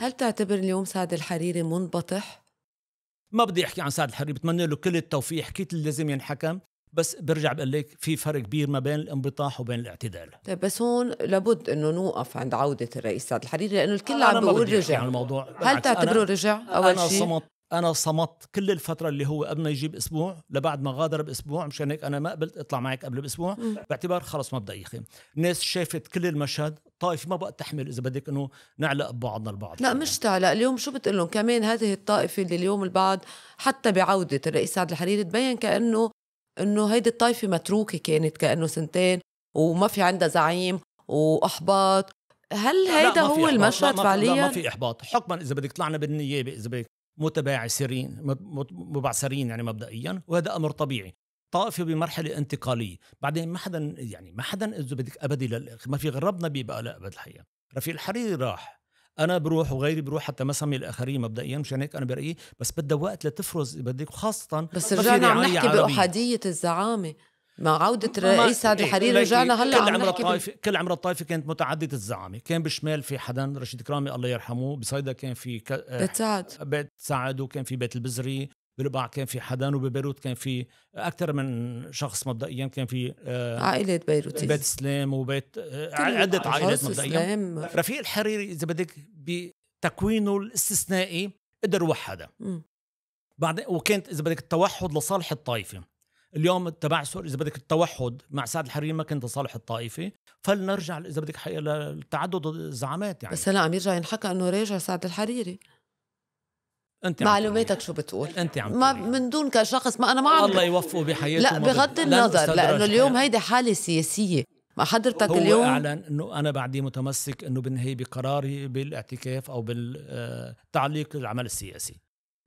هل تعتبر اليوم سعد الحريري منبطح؟ ما بدي احكي عن سعد الحريري بتمنى له كل التوفيق حكيت اللي لازم ينحكم بس برجع بقول لك في فرق كبير ما بين الانبطاح وبين الاعتدال طيب بس هون لابد انه نوقف عند عوده الرئيس سعد الحريري لانه الكل عم بيقول رجع الموضوع هل تعتبره رجع اول شيء؟ انا صمت انا صمت كل الفتره اللي هو قبل ما يجيب اسبوع لبعد ما غادر باسبوع مشان هيك انا ما قبلت اطلع معك قبل باسبوع باعتبار خلص ما بدي اخي الناس شافت كل المشهد طائفه ما بقى تحمل اذا بدك انه نعلق ببعضنا البعض لا مش تعلق اليوم شو بتقول لهم كمان هذه الطائفه اللي اليوم البعض حتى بعوده الرئيس سعد الحريري تبين كانه انه هيدي الطائفه متروكه كانت كانه سنتين وما في عندها زعيم واحباط هل هيدا هو المشهد فعليا؟ ما في احباط حكما اذا بدك طلعنا بالنيابه اذا بدك متباعثرين مبعثرين يعني مبدئيا وهذا امر طبيعي طائفه بمرحله انتقاليه بعدين ما حدا يعني ما حدا اذا بدك ابدي للأخ ما في غربنا بيبقى لا لابد الحقيقه رفيق الحريري راح انا بروح وغيري بروح حتى ما سمي الاخرين مبدئيا مشان هيك انا برايي بس بدها وقت لتفرز بدك خاصه بس رجعنا عم نحكي باحاديه الزعامه مع عودة الرئيس سعد إيه، الحريري إيه، رجعنا إيه، هلا كل عمر الطائفة كل عمر الطائفة كانت متعددة الزعامة، كان بالشمال في حدا رشيد كرامي الله يرحمه، بصيدا كان في ك... آه، بيت سعد بيت سعد وكان في بيت البزري، بالبقع كان في حدا وببيروت كان في أكثر من شخص مبدئيا كان في آه، عائلة بيروت بيت سلام وبيت آه، عدة عائلات مبدئيا رفيق الحريري إذا بدك بتكوينه الاستثنائي قدر وحدها بعدين وكانت إذا بدك التوحد لصالح الطائفة اليوم التبعثر اذا بدك التوحد مع سعد الحريري ما كان لصالح الطائفه فلنرجع اذا بدك للتعدد الزعامات يعني بس هلا عم يرجع ينحكى انه راجع سعد الحريري انت معلوماتك شو بتقول إيه، انت عم ما إيه. من دون كشخص ما انا ما عم الله يوفقه بحياته لا بغض النظر لانه اليوم هيدي حاله سياسيه ما حضرتك هو اليوم اعلن انه انا بعدي متمسك انه بنهي بقراري بالاعتكاف او بالتعليق العمل السياسي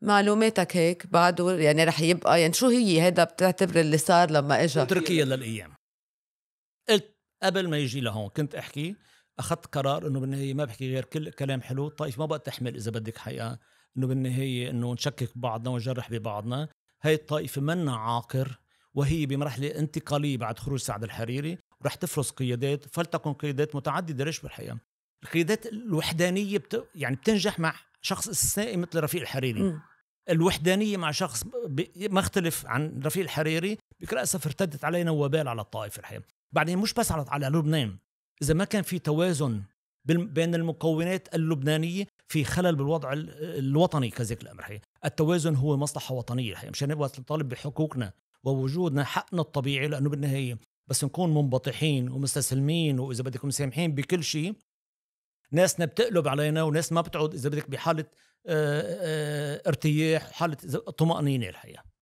معلوماتك هيك بعده يعني رح يبقى يعني شو هي هيدا بتعتبر اللي صار لما اجى تركيا للايام قلت قبل ما يجي لهون كنت احكي اخذت قرار انه بالنهايه ما بحكي غير كل كلام حلو طيب ما بقى تحمل اذا بدك حقيقه انه بالنهايه انه نشكك ببعضنا ونجرح ببعضنا هاي الطائفه منا عاقر وهي بمرحله انتقاليه بعد خروج سعد الحريري ورح تفرز قيادات فلتكن قيادات متعدده ليش بالحقيقه القيادات الوحدانيه بت... يعني بتنجح مع شخص استثنائي مثل رفيق الحريري م. الوحدانية مع شخص مختلف عن رفيق الحريري بكل أسف ارتدت علينا وبال على الطائفة الحقيقة بعدين مش بس على لبنان إذا ما كان في توازن بين المكونات اللبنانية في خلل بالوضع الوطني كذلك الأمر حقيقة. التوازن هو مصلحة وطنية الحقيقة مشان نبقى نطالب بحقوقنا ووجودنا حقنا الطبيعي لأنه بالنهاية بس نكون منبطحين ومستسلمين وإذا بدكم سامحين بكل شيء ناسنا بتقلب علينا وناس ما بتعود اذا بدك بحاله آه، آه، ارتياح حاله طمانينه الحقيقه